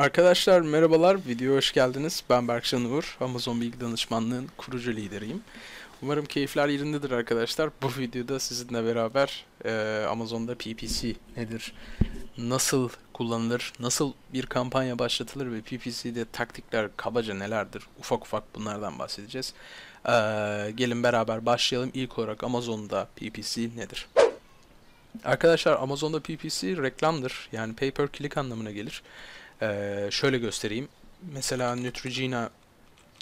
Arkadaşlar merhabalar, videoya hoş geldiniz. Ben Berkcan Uğur, Amazon Bilgi Danışmanlığı'nın kurucu lideriyim. Umarım keyifler yerindedir arkadaşlar. Bu videoda sizinle beraber e, Amazon'da PPC nedir, nasıl kullanılır, nasıl bir kampanya başlatılır ve PPC'de taktikler kabaca nelerdir, ufak ufak bunlardan bahsedeceğiz. E, gelin beraber başlayalım. İlk olarak Amazon'da PPC nedir? Arkadaşlar Amazon'da PPC reklamdır. Yani pay per click anlamına gelir. Ee, şöyle göstereyim. Mesela Neutrogena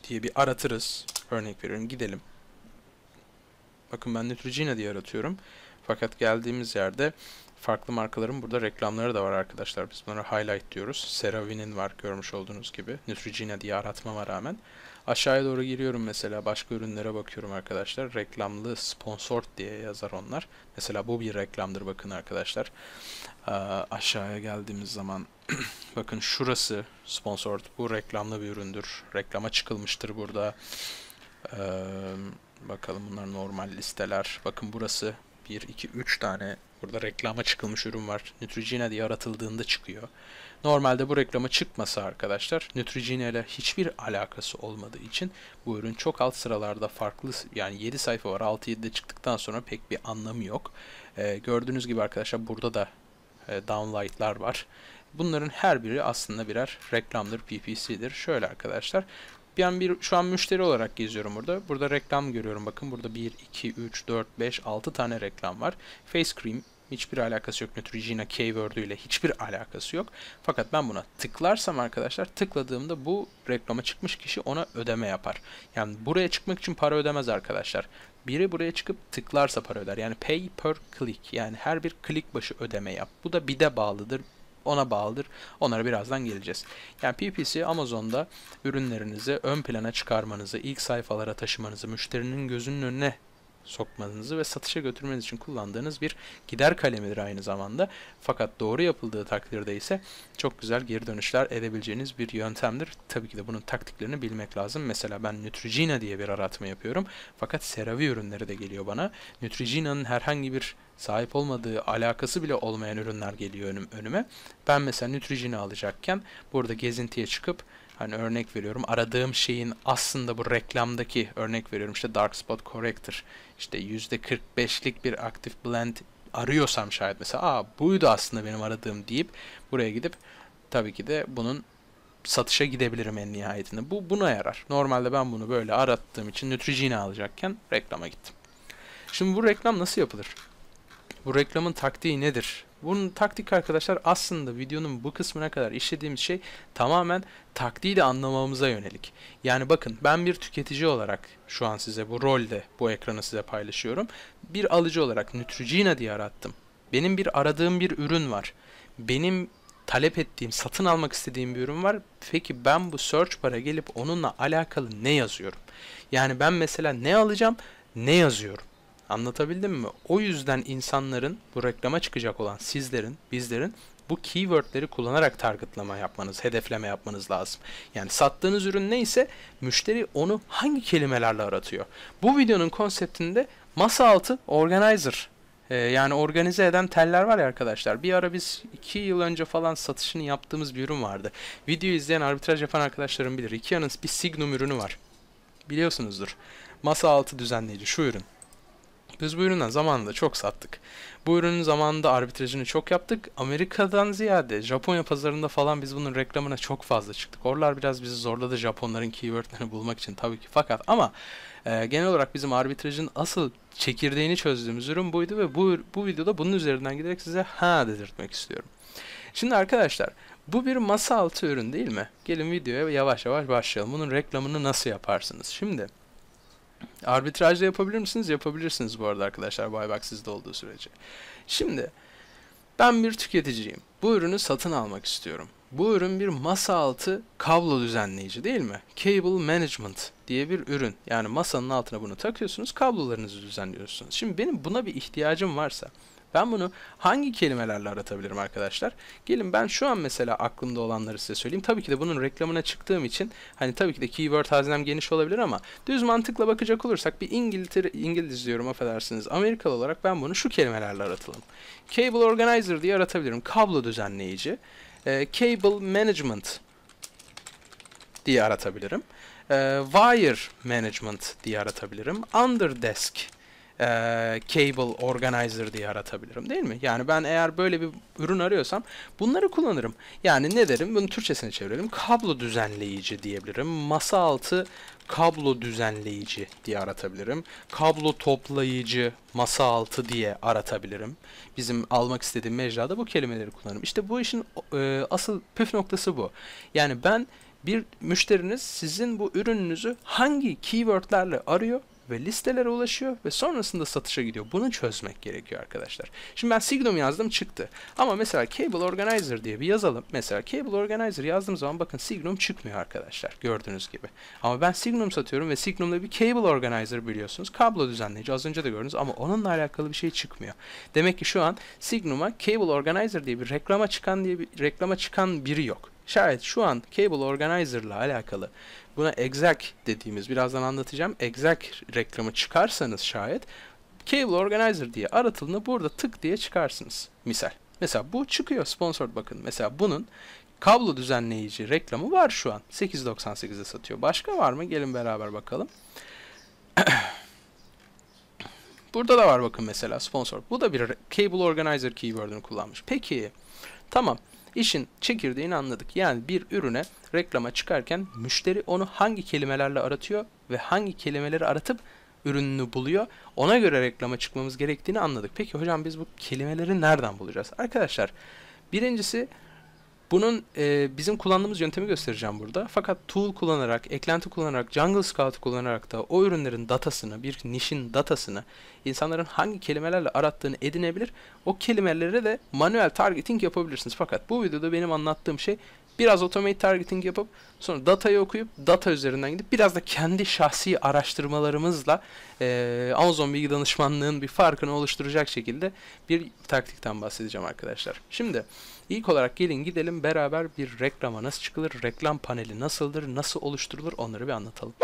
diye bir aratırız. Örnek veriyorum. Gidelim. Bakın ben Neutrogena diye aratıyorum. Fakat geldiğimiz yerde Farklı markaların burada reklamları da var arkadaşlar. Biz bunları highlight diyoruz. CeraVe'nin var görmüş olduğunuz gibi. Neutrogena diye aratmama rağmen. Aşağıya doğru giriyorum mesela başka ürünlere bakıyorum arkadaşlar. Reklamlı sponsor diye yazar onlar. Mesela bu bir reklamdır bakın arkadaşlar. aşağıya geldiğimiz zaman bakın şurası sponsor. Bu reklamlı bir üründür. Reklama çıkılmıştır burada. bakalım bunlar normal listeler. Bakın burası 1, 2, 3 tane Burada reklama çıkılmış ürün var. Neutrogena diye aratıldığında çıkıyor. Normalde bu reklama çıkmasa arkadaşlar Neutrogena ile hiçbir alakası olmadığı için bu ürün çok alt sıralarda farklı yani 7 sayfa var 6-7'de çıktıktan sonra pek bir anlamı yok. Ee, gördüğünüz gibi arkadaşlar burada da e, downlight'lar var. Bunların her biri aslında birer reklamdır, PPC'dir. Şöyle arkadaşlar, ben bir şu an müşteri olarak geziyorum burada. Burada reklam görüyorum. Bakın burada 1, 2, 3, 4, 5, 6 tane reklam var. Face cream hiçbir alakası yok. Neutrogena keyword'ü ile hiçbir alakası yok. Fakat ben buna tıklarsam arkadaşlar tıkladığımda bu reklama çıkmış kişi ona ödeme yapar. Yani buraya çıkmak için para ödemez arkadaşlar. Biri buraya çıkıp tıklarsa para öder. Yani pay per click. Yani her bir klik başı ödeme yap. Bu da bide bağlıdır ona bağlıdır. Onlara birazdan geleceğiz. Yani PPC Amazon'da ürünlerinizi ön plana çıkarmanızı, ilk sayfalara taşımanızı, müşterinin gözünün önüne sokmanızı ve satışa götürmeniz için kullandığınız bir gider kalemidir aynı zamanda. Fakat doğru yapıldığı takdirde ise çok güzel geri dönüşler edebileceğiniz bir yöntemdir. Tabii ki de bunun taktiklerini bilmek lazım. Mesela ben Neutrogena diye bir aratma yapıyorum. Fakat CeraVe ürünleri de geliyor bana. Neutrogena'nın herhangi bir sahip olmadığı, alakası bile olmayan ürünler geliyor önüm, önüme. Ben mesela Neutrogena alacakken burada gezintiye çıkıp Hani örnek veriyorum aradığım şeyin aslında bu reklamdaki örnek veriyorum işte dark spot corrector işte %45'lik bir aktif blend arıyorsam şayet mesela aa buydu aslında benim aradığım deyip buraya gidip tabii ki de bunun satışa gidebilirim en nihayetinde. Bu buna yarar. Normalde ben bunu böyle arattığım için Nutrigine alacakken reklama gittim. Şimdi bu reklam nasıl yapılır? Bu reklamın taktiği nedir? Bunun taktik arkadaşlar aslında videonun bu kısmına kadar işlediğimiz şey tamamen taktiği de anlamamıza yönelik. Yani bakın ben bir tüketici olarak şu an size bu rolde bu ekranı size paylaşıyorum. Bir alıcı olarak Neutrogena diye arattım. Benim bir aradığım bir ürün var. Benim talep ettiğim, satın almak istediğim bir ürün var. Peki ben bu search para gelip onunla alakalı ne yazıyorum? Yani ben mesela ne alacağım, ne yazıyorum? Anlatabildim mi? O yüzden insanların bu reklama çıkacak olan sizlerin, bizlerin bu keywordleri kullanarak targetlama yapmanız, hedefleme yapmanız lazım. Yani sattığınız ürün neyse müşteri onu hangi kelimelerle aratıyor. Bu videonun konseptinde masa altı organizer e, yani organize eden teller var ya arkadaşlar. Bir ara biz 2 yıl önce falan satışını yaptığımız bir ürün vardı. Video izleyen arbitraj yapan arkadaşlarım bilir. Ikea'nın bir Signum ürünü var. Biliyorsunuzdur. Masa altı düzenleyici şu ürün. Biz bu ürünü zamanında çok sattık. Bu ürünün zamanında arbitrajını çok yaptık. Amerika'dan ziyade Japonya pazarında falan biz bunun reklamına çok fazla çıktık. Oralar biraz bizi zorladı Japonların keywordlerini bulmak için tabii ki. Fakat ama e, genel olarak bizim arbitrajın asıl çekirdeğini çözdüğümüz ürün buydu ve bu, bu videoda bunun üzerinden giderek size ha dedirtmek istiyorum. Şimdi arkadaşlar bu bir masa altı ürün değil mi? Gelin videoya yavaş yavaş başlayalım. Bunun reklamını nasıl yaparsınız? Şimdi Arbitrajda yapabilir misiniz? Yapabilirsiniz bu arada arkadaşlar buyback sizde olduğu sürece. Şimdi ben bir tüketiciyim. Bu ürünü satın almak istiyorum. Bu ürün bir masa altı kablo düzenleyici değil mi? Cable Management diye bir ürün. Yani masanın altına bunu takıyorsunuz, kablolarınızı düzenliyorsunuz. Şimdi benim buna bir ihtiyacım varsa ben bunu hangi kelimelerle aratabilirim arkadaşlar? Gelin ben şu an mesela aklımda olanları size söyleyeyim. Tabii ki de bunun reklamına çıktığım için hani tabii ki de keyword hazinem geniş olabilir ama düz mantıkla bakacak olursak bir İngiltere, İngiliz diyorum affedersiniz. Amerikalı olarak ben bunu şu kelimelerle aratalım. Cable Organizer diye aratabilirim. Kablo düzenleyici. E, cable Management diye aratabilirim. E, wire Management diye aratabilirim. under Underdesk e, cable organizer diye aratabilirim değil mi? Yani ben eğer böyle bir ürün arıyorsam bunları kullanırım. Yani ne derim? Bunu Türkçesine çevirelim. Kablo düzenleyici diyebilirim. Masa altı kablo düzenleyici diye aratabilirim. Kablo toplayıcı masa altı diye aratabilirim. Bizim almak istediğim mecrada bu kelimeleri kullanırım. İşte bu işin e, asıl püf noktası bu. Yani ben bir müşteriniz sizin bu ürününüzü hangi keywordlerle arıyor ve listelere ulaşıyor ve sonrasında satışa gidiyor. Bunu çözmek gerekiyor arkadaşlar. Şimdi ben Signum yazdım çıktı. Ama mesela Cable Organizer diye bir yazalım. Mesela Cable Organizer yazdığım zaman bakın Signum çıkmıyor arkadaşlar. Gördüğünüz gibi. Ama ben Signum satıyorum ve Signum'da bir Cable Organizer biliyorsunuz. Kablo düzenleyici az önce de gördünüz ama onunla alakalı bir şey çıkmıyor. Demek ki şu an Signum'a Cable Organizer diye bir reklama çıkan diye bir reklama çıkan biri yok. Şayet şu an Cable Organizer ile alakalı buna exact dediğimiz birazdan anlatacağım exact reklamı çıkarsanız şayet Cable Organizer diye aratılını burada tık diye çıkarsınız. Misal. Mesela bu çıkıyor sponsored bakın. Mesela bunun kablo düzenleyici reklamı var şu an. 8.98'e satıyor. Başka var mı? Gelin beraber bakalım. Burada da var bakın mesela sponsor. Bu da bir Cable Organizer keyword'ünü kullanmış. Peki. Tamam. İşin çekirdeğini anladık. Yani bir ürüne reklama çıkarken müşteri onu hangi kelimelerle aratıyor ve hangi kelimeleri aratıp ürününü buluyor. Ona göre reklama çıkmamız gerektiğini anladık. Peki hocam biz bu kelimeleri nereden bulacağız? Arkadaşlar birincisi bunun e, bizim kullandığımız yöntemi göstereceğim burada. Fakat tool kullanarak, eklenti kullanarak, Jungle Scout kullanarak da o ürünlerin datasını, bir nişin datasını insanların hangi kelimelerle arattığını edinebilir. O kelimelere de manuel targeting yapabilirsiniz. Fakat bu videoda benim anlattığım şey Biraz automate targeting yapıp sonra datayı okuyup data üzerinden gidip biraz da kendi şahsi araştırmalarımızla e, Amazon bilgi danışmanlığın bir farkını oluşturacak şekilde bir taktikten bahsedeceğim arkadaşlar. Şimdi ilk olarak gelin gidelim beraber bir reklama nasıl çıkılır, reklam paneli nasıldır, nasıl oluşturulur onları bir anlatalım.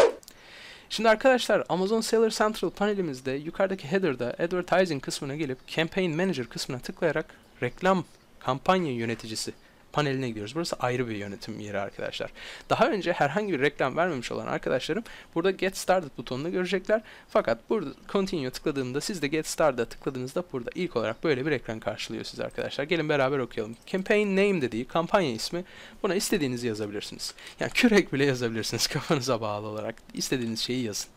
Şimdi arkadaşlar Amazon Seller Central panelimizde yukarıdaki header'da advertising kısmına gelip campaign manager kısmına tıklayarak reklam kampanya yöneticisi paneline gidiyoruz. Burası ayrı bir yönetim yeri arkadaşlar. Daha önce herhangi bir reklam vermemiş olan arkadaşlarım burada Get Started butonunu görecekler. Fakat burada Continue tıkladığımda siz de Get Started'a tıkladığınızda burada ilk olarak böyle bir ekran karşılıyor siz arkadaşlar. Gelin beraber okuyalım. Campaign Name dediği kampanya ismi buna istediğinizi yazabilirsiniz. Yani kürek bile yazabilirsiniz kafanıza bağlı olarak. İstediğiniz şeyi yazın.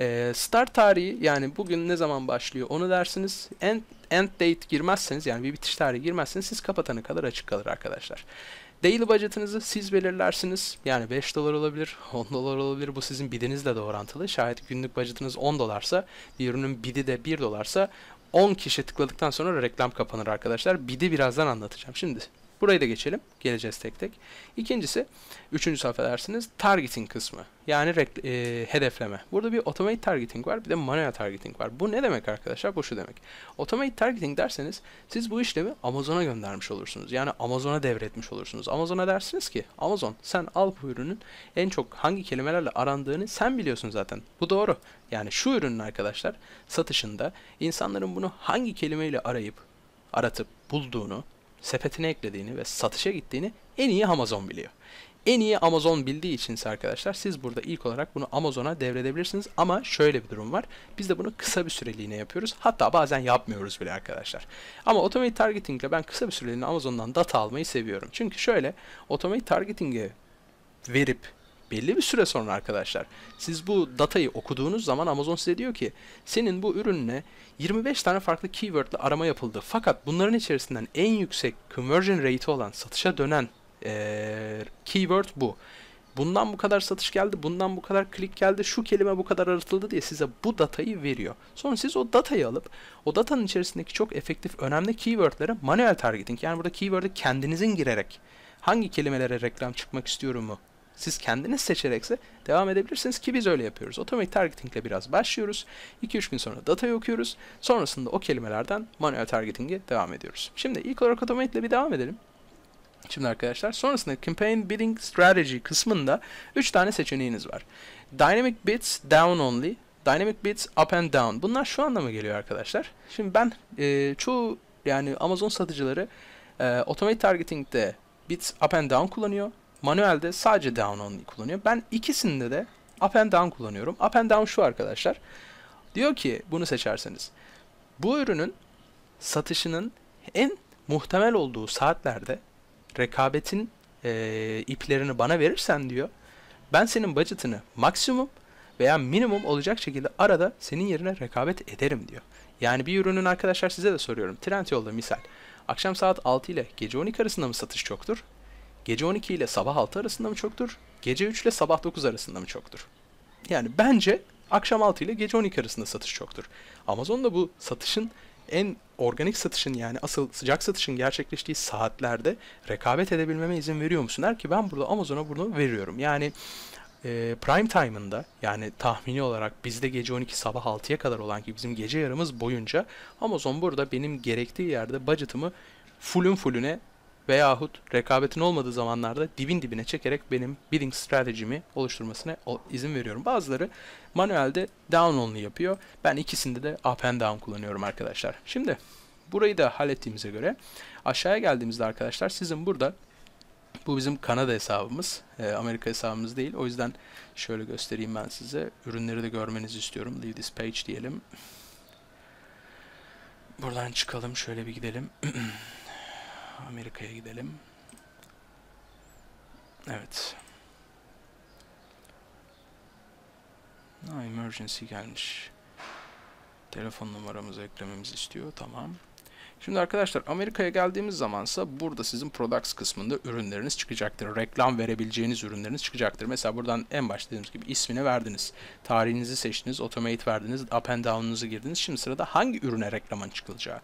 E, start tarihi yani bugün ne zaman başlıyor onu dersiniz. End, end date girmezseniz yani bir bitiş tarihi girmezseniz siz kapatana kadar açık kalır arkadaşlar. Daily budget'ınızı siz belirlersiniz. Yani 5 dolar olabilir, 10 dolar olabilir. Bu sizin bidinizle de orantılı. Şayet günlük budget'ınız 10 dolarsa, bir ürünün bidi de 1 dolarsa 10 kişi tıkladıktan sonra reklam kapanır arkadaşlar. Bidi birazdan anlatacağım. Şimdi Burayı da geçelim. Geleceğiz tek tek. İkincisi, üçüncü sayfa dersiniz targeting kısmı. Yani e, hedefleme. Burada bir automate targeting var bir de manuel targeting var. Bu ne demek arkadaşlar? Bu şu demek. Automate targeting derseniz siz bu işlemi Amazon'a göndermiş olursunuz. Yani Amazon'a devretmiş olursunuz. Amazon'a dersiniz ki Amazon sen al bu ürünün en çok hangi kelimelerle arandığını sen biliyorsun zaten. Bu doğru. Yani şu ürünün arkadaşlar satışında insanların bunu hangi kelimeyle arayıp aratıp bulduğunu sepetine eklediğini ve satışa gittiğini en iyi Amazon biliyor. En iyi Amazon bildiği için ise arkadaşlar siz burada ilk olarak bunu Amazon'a devredebilirsiniz ama şöyle bir durum var. Biz de bunu kısa bir süreliğine yapıyoruz. Hatta bazen yapmıyoruz bile arkadaşlar. Ama Automate Targeting ile ben kısa bir süreliğine Amazon'dan data almayı seviyorum. Çünkü şöyle Automate Targeting'e verip belli bir süre sonra arkadaşlar siz bu datayı okuduğunuz zaman Amazon size diyor ki senin bu ürünle 25 tane farklı keyword ile arama yapıldı. Fakat bunların içerisinden en yüksek conversion rate olan satışa dönen ee, keyword bu. Bundan bu kadar satış geldi, bundan bu kadar klik geldi, şu kelime bu kadar aratıldı diye size bu datayı veriyor. Sonra siz o datayı alıp o datanın içerisindeki çok efektif önemli keywordlere manuel targeting yani burada keyword'e kendinizin girerek hangi kelimelere reklam çıkmak istiyorumu siz kendiniz seçerekse devam edebilirsiniz ki biz öyle yapıyoruz. Otomatik targeting ile biraz başlıyoruz. 2-3 gün sonra datayı okuyoruz. Sonrasında o kelimelerden manuel targeting'e devam ediyoruz. Şimdi ilk olarak otomatik ile bir devam edelim. Şimdi arkadaşlar sonrasında Campaign Bidding Strategy kısmında 3 tane seçeneğiniz var. Dynamic Bids Down Only, Dynamic Bids Up and Down. Bunlar şu anlama geliyor arkadaşlar. Şimdi ben e, çoğu yani Amazon satıcıları e, Automate Targeting'de Bids Up and Down kullanıyor. Manuelde sadece down only kullanıyor. Ben ikisinde de up and down kullanıyorum. Up and down şu arkadaşlar. Diyor ki bunu seçerseniz. Bu ürünün satışının en muhtemel olduğu saatlerde rekabetin e, iplerini bana verirsen diyor. Ben senin budget'ını maksimum veya minimum olacak şekilde arada senin yerine rekabet ederim diyor. Yani bir ürünün arkadaşlar size de soruyorum. Trendyol'da misal. Akşam saat 6 ile gece 12 arasında mı satış çoktur? gece 12 ile sabah 6 arasında mı çoktur? Gece 3 ile sabah 9 arasında mı çoktur? Yani bence akşam 6 ile gece 12 arasında satış çoktur. Amazon'da bu satışın en organik satışın yani asıl sıcak satışın gerçekleştiği saatlerde rekabet edebilmeme izin veriyor musun? Der ki ben burada Amazon'a bunu veriyorum. Yani e, prime time'ında yani tahmini olarak bizde gece 12 sabah 6'ya kadar olan ki bizim gece yarımız boyunca Amazon burada benim gerektiği yerde budget'ımı full'ün full'üne veyahut rekabetin olmadığı zamanlarda dibin dibine çekerek benim bidding stratejimi oluşturmasına izin veriyorum. Bazıları manuelde down only yapıyor. Ben ikisinde de up and down kullanıyorum arkadaşlar. Şimdi burayı da hallettiğimize göre aşağıya geldiğimizde arkadaşlar sizin burada bu bizim Kanada hesabımız. E, Amerika hesabımız değil. O yüzden şöyle göstereyim ben size. Ürünleri de görmenizi istiyorum. Leave this page diyelim. Buradan çıkalım. Şöyle bir gidelim. Amerika'ya gidelim. Evet. Ha, emergency gelmiş. Telefon numaramızı eklememizi istiyor. Tamam. Şimdi arkadaşlar Amerika'ya geldiğimiz zamansa burada sizin products kısmında ürünleriniz çıkacaktır. Reklam verebileceğiniz ürünleriniz çıkacaktır. Mesela buradan en başta dediğimiz gibi ismini verdiniz. Tarihinizi seçtiniz. Automate verdiniz. Up and down'unuzu girdiniz. Şimdi sırada hangi ürüne reklamın çıkılacağı.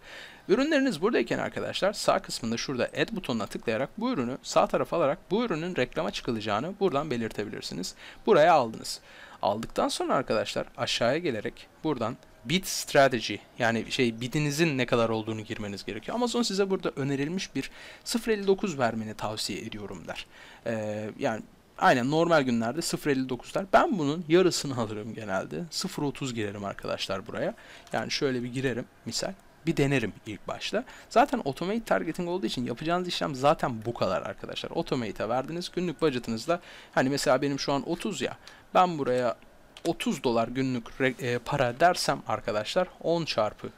Ürünleriniz buradayken arkadaşlar sağ kısmında şurada add butonuna tıklayarak bu ürünü sağ tarafa alarak bu ürünün reklama çıkılacağını buradan belirtebilirsiniz. Buraya aldınız. Aldıktan sonra arkadaşlar aşağıya gelerek buradan bid strategy yani şey bidinizin ne kadar olduğunu girmeniz gerekiyor. Amazon size burada önerilmiş bir 0.59 vermeni tavsiye ediyorum der. Ee, yani Aynen normal günlerde 0.59'lar. Ben bunun yarısını alırım genelde. 0.30 girerim arkadaşlar buraya. Yani şöyle bir girerim misal. Bir denerim ilk başta. Zaten automate targeting olduğu için yapacağınız işlem zaten bu kadar arkadaşlar. Automate'e verdiniz. Günlük budgetınızda hani mesela benim şu an 30 ya. Ben buraya 30 dolar günlük e, para dersem arkadaşlar 10 çarpı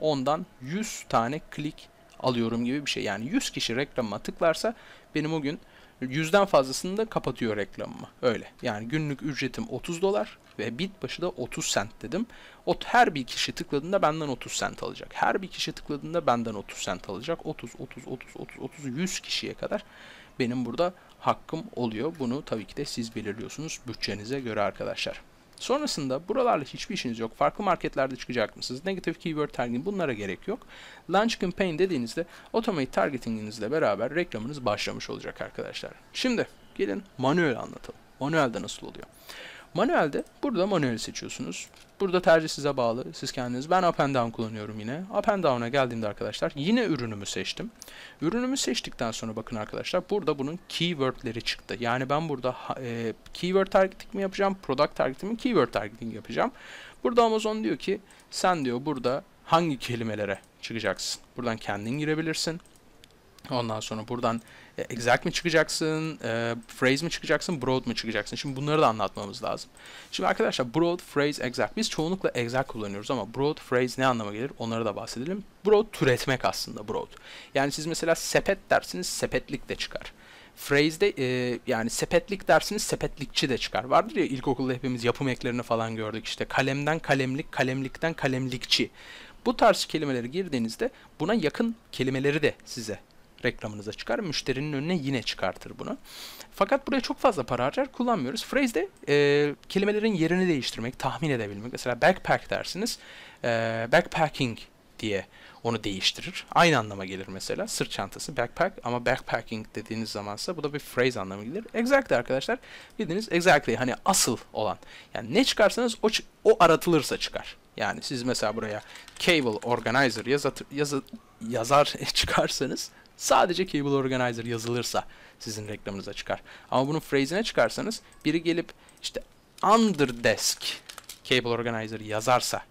10'dan 100 tane klik alıyorum gibi bir şey. Yani 100 kişi reklama tıklarsa benim o gün yüzden fazlasını da kapatıyor reklamımı. Öyle. Yani günlük ücretim 30 dolar ve bit başı da 30 sent dedim. O her bir kişi tıkladığında benden 30 sent alacak. Her bir kişi tıkladığında benden 30 sent alacak. 30 30 30 30 30 100 kişiye kadar benim burada hakkım oluyor. Bunu tabii ki de siz belirliyorsunuz bütçenize göre arkadaşlar. Sonrasında buralarla hiçbir işiniz yok. Farklı marketlerde çıkacak mısınız? Negative keyword targeting bunlara gerek yok. Launch campaign dediğinizde automate targetinginizle beraber reklamınız başlamış olacak arkadaşlar. Şimdi gelin manuel anlatalım. Manuelde nasıl oluyor? Manuelde burada manuel seçiyorsunuz. Burada tercih size bağlı. Siz kendiniz. Ben up and down kullanıyorum yine. Up and down'a geldiğimde arkadaşlar yine ürünümü seçtim. Ürünümü seçtikten sonra bakın arkadaşlar burada bunun keywordleri çıktı. Yani ben burada e, keyword targeting mi yapacağım? Product targeting mi? Keyword targeting yapacağım. Burada Amazon diyor ki sen diyor burada hangi kelimelere çıkacaksın? Buradan kendin girebilirsin. Ondan sonra buradan e, exact mi çıkacaksın, e, phrase mi çıkacaksın, broad mı çıkacaksın? Şimdi bunları da anlatmamız lazım. Şimdi arkadaşlar broad, phrase, exact. Biz çoğunlukla exact kullanıyoruz ama broad, phrase ne anlama gelir? Onlara da bahsedelim. Broad türetmek aslında broad. Yani siz mesela sepet dersiniz sepetlik de çıkar phrase'de e, yani sepetlik dersiniz sepetlikçi de çıkar. Vardır ya ilkokulda hepimiz yapım eklerini falan gördük işte kalemden kalemlik, kalemlikten kalemlikçi. Bu tarz kelimeleri girdiğinizde buna yakın kelimeleri de size reklamınıza çıkar. Müşterinin önüne yine çıkartır bunu. Fakat buraya çok fazla para harcar kullanmıyoruz. Phrase de e, kelimelerin yerini değiştirmek, tahmin edebilmek. Mesela backpack dersiniz. E, backpacking diye onu değiştirir. Aynı anlama gelir mesela. Sırt çantası backpack ama backpacking dediğiniz zamansa bu da bir phrase anlamı gelir. Exactly arkadaşlar. Bildiğiniz exactly hani asıl olan. Yani ne çıkarsanız o, o aratılırsa çıkar. Yani siz mesela buraya cable organizer yazat, yazat, yazar çıkarsanız Sadece Cable Organizer yazılırsa sizin reklamınıza çıkar. Ama bunun phrase'ine çıkarsanız biri gelip işte under desk Cable Organizer yazarsa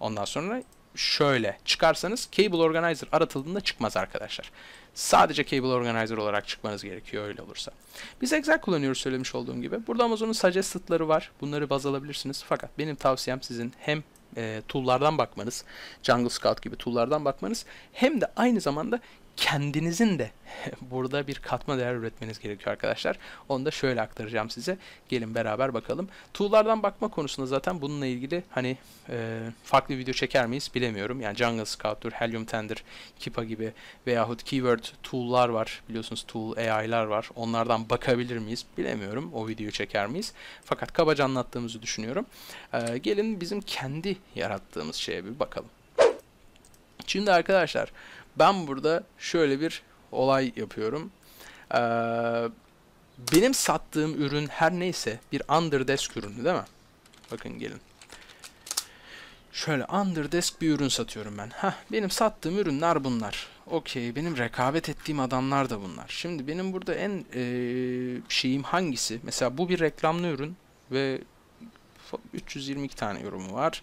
ondan sonra şöyle çıkarsanız Cable Organizer aratıldığında çıkmaz arkadaşlar. Sadece Cable Organizer olarak çıkmanız gerekiyor öyle olursa. Biz Excel kullanıyoruz söylemiş olduğum gibi. Burada Amazon'un suggested'ları var. Bunları baz alabilirsiniz. Fakat benim tavsiyem sizin hem e, tool'lardan bakmanız, Jungle Scout gibi tool'lardan bakmanız hem de aynı zamanda kendinizin de burada bir katma değer üretmeniz gerekiyor arkadaşlar. Onu da şöyle aktaracağım size. Gelin beraber bakalım. Tool'lardan bakma konusunda zaten bununla ilgili hani e, farklı video çeker miyiz bilemiyorum. Yani Jungle Scout'tur, Helium Tender, Kipa gibi veyahut keyword tool'lar var. Biliyorsunuz tool AI'lar var. Onlardan bakabilir miyiz bilemiyorum. O videoyu çeker miyiz? Fakat kabaca anlattığımızı düşünüyorum. E, gelin bizim kendi yarattığımız şeye bir bakalım. Şimdi arkadaşlar ben burada şöyle bir olay yapıyorum. Ee, benim sattığım ürün her neyse bir desk ürünü değil mi? Bakın gelin. Şöyle desk bir ürün satıyorum ben. Heh, benim sattığım ürünler bunlar. Okey benim rekabet ettiğim adamlar da bunlar. Şimdi benim burada en e, şeyim hangisi? Mesela bu bir reklamlı ürün ve 322 tane yorumu var.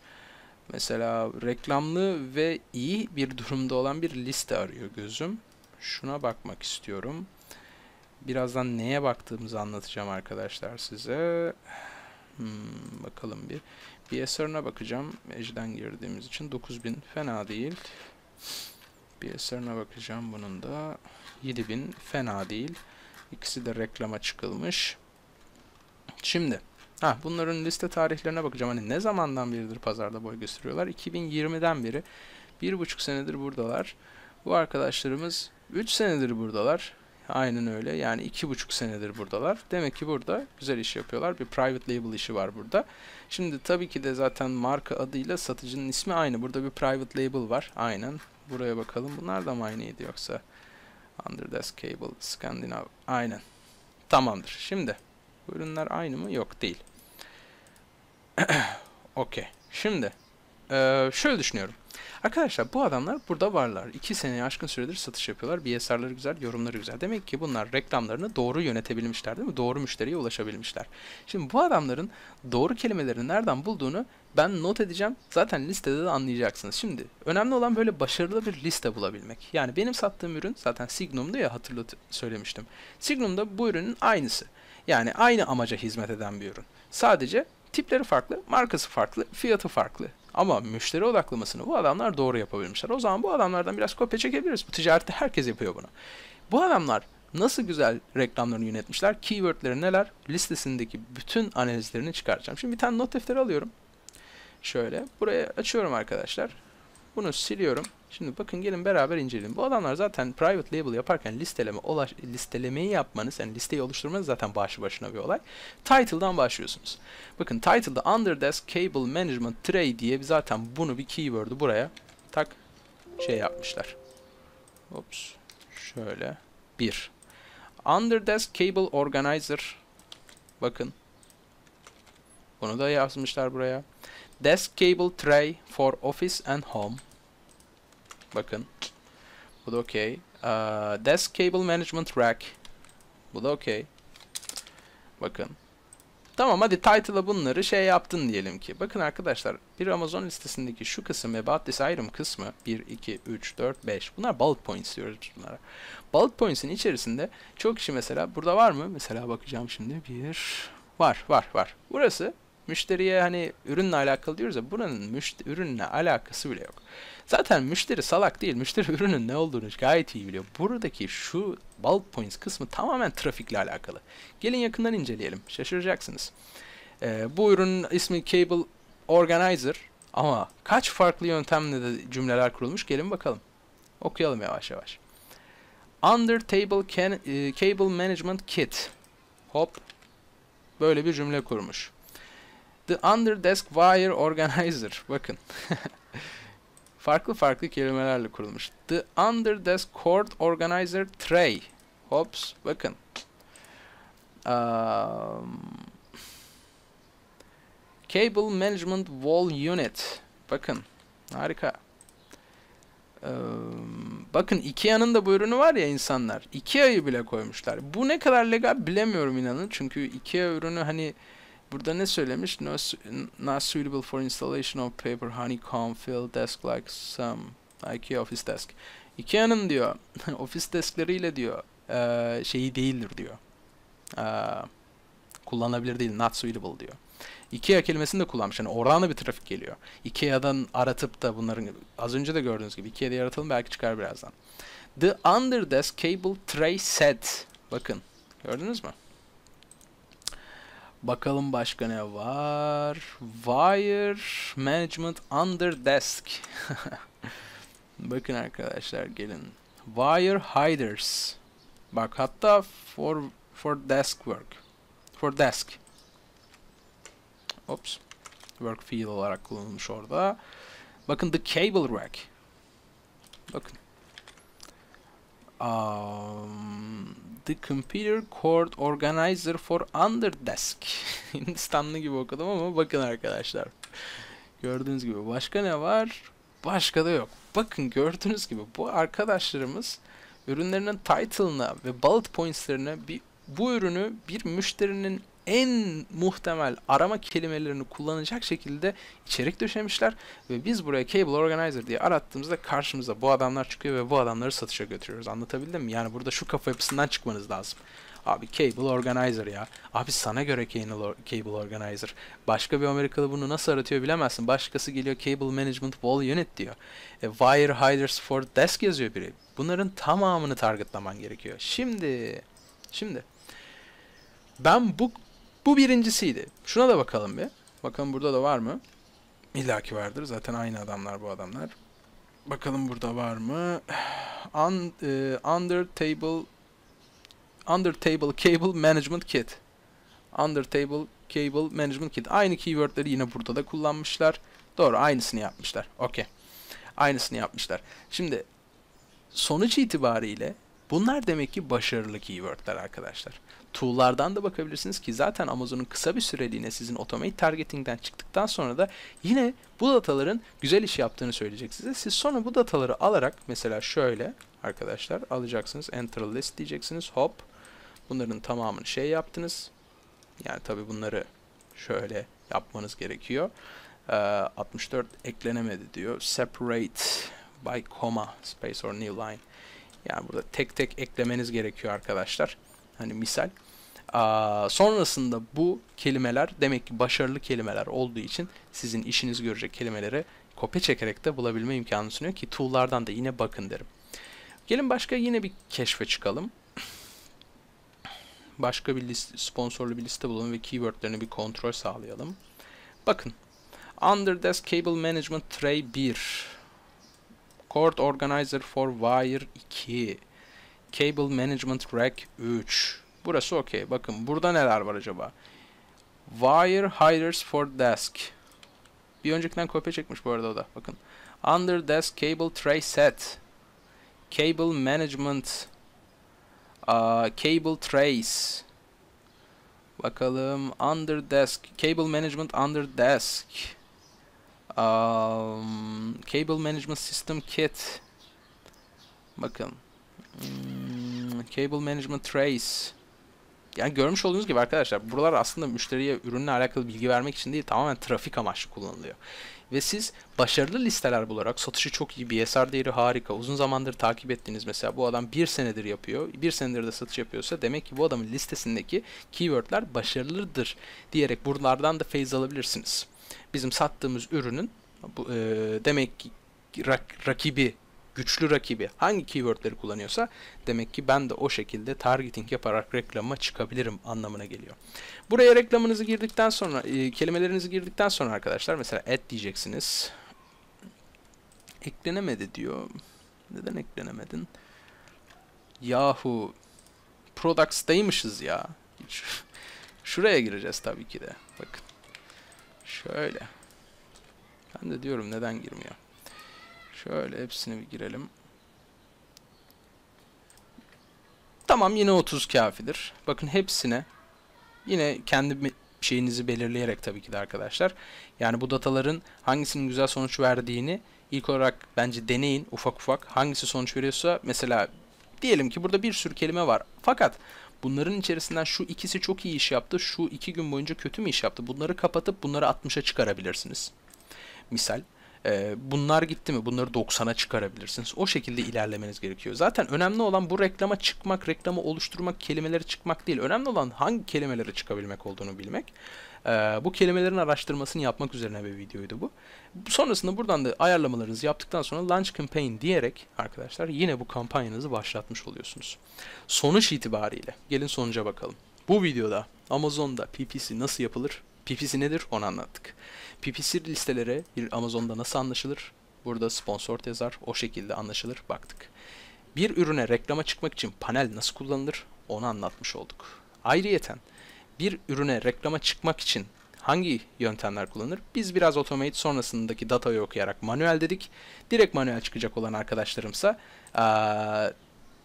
Mesela reklamlı ve iyi bir durumda olan bir liste arıyor gözüm. Şuna bakmak istiyorum. Birazdan neye baktığımızı anlatacağım arkadaşlar size. Hmm, bakalım bir. Bir eserine bakacağım. Ejden girdiğimiz için 9000 fena değil. Bir eserine bakacağım bunun da. 7000 fena değil. İkisi de reklama çıkılmış. Şimdi Ha, bunların liste tarihlerine bakacağım. Hani ne zamandan biridir pazarda boy gösteriyorlar? 2020'den beri. Bir buçuk senedir buradalar. Bu arkadaşlarımız 3 senedir buradalar. Aynen öyle. Yani iki buçuk senedir buradalar. Demek ki burada güzel iş yapıyorlar. Bir private label işi var burada. Şimdi tabii ki de zaten marka adıyla satıcının ismi aynı. Burada bir private label var. Aynen. Buraya bakalım. Bunlar da mı aynıydı yoksa? Under Desk Cable Scandinav. Aynen. Tamamdır. Şimdi bu ürünler aynı mı? Yok değil. Okey. Şimdi ee, şöyle düşünüyorum. Arkadaşlar bu adamlar burada varlar. 2 seneye aşkın süredir satış yapıyorlar. BSR'ları güzel, yorumları güzel. Demek ki bunlar reklamlarını doğru yönetebilmişler değil mi? Doğru müşteriye ulaşabilmişler. Şimdi bu adamların doğru kelimeleri nereden bulduğunu ben not edeceğim. Zaten listede de anlayacaksınız. Şimdi önemli olan böyle başarılı bir liste bulabilmek. Yani benim sattığım ürün zaten Signum'da ya hatırlat söylemiştim. Signum'da bu ürünün aynısı. Yani aynı amaca hizmet eden bir ürün. Sadece tipleri farklı, markası farklı, fiyatı farklı. Ama müşteri odaklamasını bu adamlar doğru yapabilmişler. O zaman bu adamlardan biraz kopya çekebiliriz. Bu ticarette herkes yapıyor bunu. Bu adamlar nasıl güzel reklamlarını yönetmişler, keywordleri neler listesindeki bütün analizlerini çıkaracağım. Şimdi bir tane not defteri alıyorum. Şöyle. Buraya açıyorum arkadaşlar. Bunu siliyorum. Şimdi bakın gelin beraber inceleyelim. Bu adamlar zaten private label yaparken listeleme olaş, listelemeyi yapmanız, yani listeyi oluşturmanız zaten başlı başına bir olay. Title'dan başlıyorsunuz. Bakın title'da under desk Cable Management Tray diye zaten bunu bir keyword'u buraya tak şey yapmışlar. Ops. Şöyle. bir under desk Cable Organizer. Bakın. Bunu da yazmışlar buraya. Desk cable tray for office and home. Bakın. Bu da okay. Uh, ee, desk cable management rack. Bu da okay. Bakın. Tamam hadi title'a bunları şey yaptın diyelim ki. Bakın arkadaşlar bir Amazon listesindeki şu kısım ve about this item kısmı 1, 2, 3, 4, 5 bunlar bullet points diyoruz bunlara. Bullet points'in içerisinde çok kişi mesela burada var mı? Mesela bakacağım şimdi bir var var var. Burası Müşteriye hani ürünle alakalı diyoruz ya bunun müşteri, ürünle alakası bile yok. Zaten müşteri salak değil. Müşteri ürünün ne olduğunu gayet iyi biliyor. Buradaki şu bulk points kısmı tamamen trafikle alakalı. Gelin yakından inceleyelim. Şaşıracaksınız. Ee, bu ürünün ismi Cable Organizer ama kaç farklı yöntemle de cümleler kurulmuş gelin bakalım. Okuyalım yavaş yavaş. Under Table can, e, Cable Management Kit. Hop. Böyle bir cümle kurmuş. The under desk Wire Organizer. Bakın. farklı farklı kelimelerle kurulmuş. The under desk Cord Organizer Tray. Hops. Bakın. Um, Cable Management Wall Unit. Bakın. Harika. Um, bakın Ikea'nın da bu ürünü var ya insanlar. Ikea'yı bile koymuşlar. Bu ne kadar legal bilemiyorum inanın. Çünkü Ikea ürünü hani Burada ne söylemiş? No, not suitable for installation of paper, honeycomb, fill desk like some IKEA office desk. IKEA'nın diyor, ofis deskleriyle diyor, e, şeyi değildir diyor. E, kullanılabilir değil, not suitable diyor. IKEA kelimesini de kullanmış. Yani oradan bir trafik geliyor. IKEA'dan aratıp da bunların az önce de gördüğünüz gibi IKEA'da yaratalım belki çıkar birazdan. The under desk Cable Tray Set. Bakın gördünüz mü? Bakalım başka ne var? Wire Management Under Desk. Bakın arkadaşlar gelin. Wire Hiders. Bak hatta for for desk work. For desk. Oops, Work field olarak kullanılmış orada. Bakın the cable rack. Bakın. Um, the computer cord organizer for Underdesk. Hindistanlı gibi okudum ama bakın arkadaşlar. Gördüğünüz gibi başka ne var? Başka da yok. Bakın gördüğünüz gibi bu arkadaşlarımız ürünlerinin title'ına ve bullet points'lerine bir bu ürünü bir müşterinin en muhtemel arama kelimelerini kullanacak şekilde içerik döşemişler ve biz buraya Cable Organizer diye arattığımızda karşımıza bu adamlar çıkıyor ve bu adamları satışa götürüyoruz. Anlatabildim mi? Yani burada şu kafa yapısından çıkmanız lazım. Abi Cable Organizer ya. Abi sana göre Cable Organizer. Başka bir Amerikalı bunu nasıl aratıyor bilemezsin. Başkası geliyor Cable Management Wall Unit diyor. E, wire Hiders for Desk yazıyor biri. Bunların tamamını targetlaman gerekiyor. Şimdi, şimdi ben bu bu birincisiydi. Şuna da bakalım bir. Bakalım burada da var mı? İlla ki vardır. Zaten aynı adamlar bu adamlar. Bakalım burada var mı? Un, e, under table Under table cable management kit. Under table cable management kit. Aynı keywordleri yine burada da kullanmışlar. Doğru aynısını yapmışlar. Okey. Aynısını yapmışlar. Şimdi sonuç itibariyle Bunlar demek ki başarılı keywordler arkadaşlar. Tool'lardan da bakabilirsiniz ki zaten Amazon'un kısa bir süreliğine sizin otomatik targeting'den çıktıktan sonra da yine bu dataların güzel iş yaptığını söyleyecek size. Siz sonra bu dataları alarak mesela şöyle arkadaşlar alacaksınız. Enter list diyeceksiniz. Hop. Bunların tamamını şey yaptınız. Yani tabi bunları şöyle yapmanız gerekiyor. Ee, 64 eklenemedi diyor. Separate by comma space or new line. Yani burada tek tek eklemeniz gerekiyor arkadaşlar. Hani misal. Aa, sonrasında bu kelimeler demek ki başarılı kelimeler olduğu için sizin işiniz görecek kelimelere kopya çekerek de bulabilme imkanı sunuyor ki tool'lardan da yine bakın derim. Gelin başka yine bir keşfe çıkalım. Başka bir liste, sponsorlu bir liste bulalım ve keywordlerini bir kontrol sağlayalım. Bakın. under desk Cable Management Tray 1 Cord Organizer for Wire 2. Cable Management Rack 3. Burası okey. Bakın burada neler var acaba? Wire Hiders for Desk. Bir öncekinden kopya çekmiş bu arada o da. Bakın. Under Desk Cable Tray Set. Cable Management. Uh, cable Trays. Bakalım. Under Desk. Cable Management Under Desk. Um, Um, Cable Management System Kit. Bakın. Hmm, Cable Management Trace. Yani görmüş olduğunuz gibi arkadaşlar buralar aslında müşteriye ürünle alakalı bilgi vermek için değil tamamen trafik amaçlı kullanılıyor. Ve siz başarılı listeler bularak satışı çok iyi, BSR değeri harika, uzun zamandır takip ettiğiniz mesela bu adam bir senedir yapıyor, bir senedir de satış yapıyorsa demek ki bu adamın listesindeki keywordler başarılıdır diyerek buralardan da feyiz alabilirsiniz. Bizim sattığımız ürünün bu, e, demek ki rak, rakibi, güçlü rakibi hangi keywordleri kullanıyorsa demek ki ben de o şekilde targeting yaparak reklama çıkabilirim anlamına geliyor. Buraya reklamınızı girdikten sonra, e, kelimelerinizi girdikten sonra arkadaşlar mesela ad diyeceksiniz. Eklenemedi diyor. Neden eklenemedin? Yahoo Products'taymışız ya. Şuraya gireceğiz tabii ki de. Bakın. Şöyle. Ben de diyorum neden girmiyor. Şöyle hepsini bir girelim. Tamam yine 30 kafidir. Bakın hepsine yine kendi şeyinizi belirleyerek tabii ki de arkadaşlar. Yani bu dataların hangisinin güzel sonuç verdiğini ilk olarak bence deneyin ufak ufak. Hangisi sonuç veriyorsa mesela diyelim ki burada bir sürü kelime var. Fakat bunların içerisinden şu ikisi çok iyi iş yaptı, şu iki gün boyunca kötü mü iş yaptı? Bunları kapatıp bunları 60'a çıkarabilirsiniz misal. E, bunlar gitti mi? Bunları 90'a çıkarabilirsiniz. O şekilde ilerlemeniz gerekiyor. Zaten önemli olan bu reklama çıkmak, reklama oluşturmak, kelimeleri çıkmak değil. Önemli olan hangi kelimelere çıkabilmek olduğunu bilmek. E, bu kelimelerin araştırmasını yapmak üzerine bir videoydu bu. Sonrasında buradan da ayarlamalarınızı yaptıktan sonra Launch Campaign diyerek arkadaşlar yine bu kampanyanızı başlatmış oluyorsunuz. Sonuç itibariyle gelin sonuca bakalım. Bu videoda Amazon'da PPC nasıl yapılır? PPC nedir? Onu anlattık. PPC listelere Amazon'da nasıl anlaşılır? Burada sponsor yazar. O şekilde anlaşılır. Baktık. Bir ürüne reklama çıkmak için panel nasıl kullanılır? Onu anlatmış olduk. Ayrıyeten bir ürüne reklama çıkmak için hangi yöntemler kullanılır? Biz biraz automate sonrasındaki datayı okuyarak manuel dedik. Direkt manuel çıkacak olan arkadaşlarımsa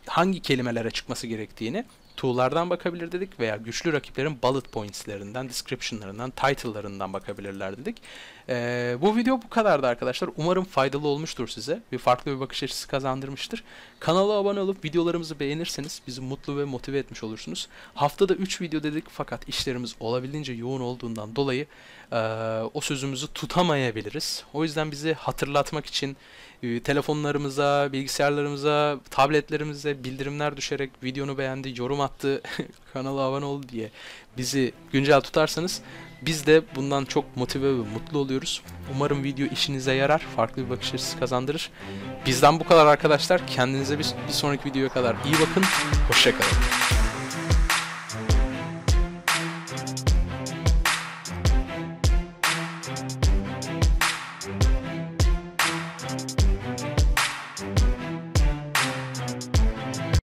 hangi kelimelere çıkması gerektiğini tool'lardan bakabilir dedik veya güçlü rakiplerin bullet points'lerinden, description'larından, title'larından bakabilirler dedik. E, bu video bu kadardı arkadaşlar. Umarım faydalı olmuştur size. Bir farklı bir bakış açısı kazandırmıştır. Kanala abone olup videolarımızı beğenirseniz bizi mutlu ve motive etmiş olursunuz. Haftada 3 video dedik fakat işlerimiz olabildiğince yoğun olduğundan dolayı e, o sözümüzü tutamayabiliriz. O yüzden bizi hatırlatmak için e, telefonlarımıza, bilgisayarlarımıza, tabletlerimize bildirimler düşerek videonu beğendi, yorum attı, kanala abone ol diye bizi güncel tutarsanız biz de bundan çok motive ve mutlu oluyoruz. Umarım video işinize yarar, farklı bir bakış açısı kazandırır. Bizden bu kadar arkadaşlar. Kendinize bir, bir sonraki videoya kadar iyi bakın. Hoşçakalın.